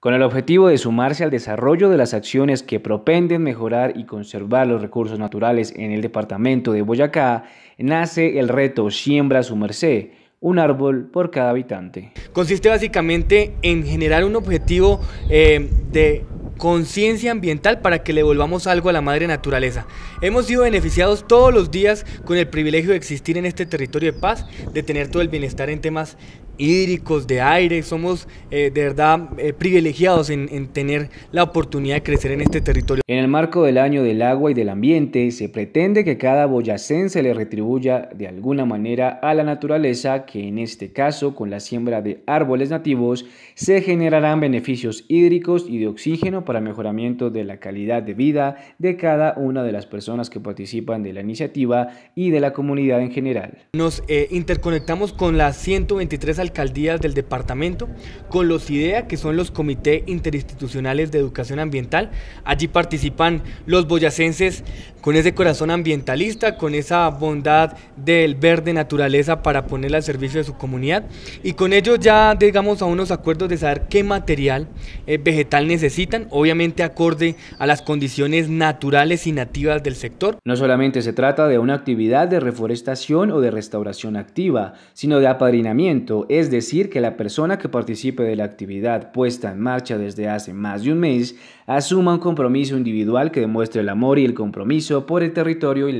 con el objetivo de sumarse al desarrollo de las acciones que propenden mejorar y conservar los recursos naturales en el departamento de Boyacá, nace el reto Siembra a su merced, un árbol por cada habitante. Consiste básicamente en generar un objetivo eh, de conciencia ambiental para que le volvamos algo a la madre naturaleza. Hemos sido beneficiados todos los días con el privilegio de existir en este territorio de paz, de tener todo el bienestar en temas hídricos, de aire. Somos eh, de verdad eh, privilegiados en, tener la oportunidad de crecer en este territorio. En el marco del Año del Agua y del Ambiente, se pretende que cada se le retribuya de alguna manera a la naturaleza, que en este caso, con la siembra de árboles nativos, se generarán beneficios hídricos y de oxígeno para mejoramiento de la calidad de vida de cada una de las personas que participan de la iniciativa y de la comunidad en general. Nos eh, interconectamos con las 123 al alcaldías del departamento con los IDEA, que son los Comités Interinstitucionales de Educación Ambiental. Allí participan los boyacenses con ese corazón ambientalista, con esa bondad del verde naturaleza para ponerla al servicio de su comunidad. Y con ellos ya llegamos a unos acuerdos de saber qué material eh, vegetal necesitan, obviamente acorde a las condiciones naturales y nativas del sector. No solamente se trata de una actividad de reforestación o de restauración activa, sino de apadrinamiento es decir, que la persona que participe de la actividad puesta en marcha desde hace más de un mes asuma un compromiso individual que demuestre el amor y el compromiso por el territorio y la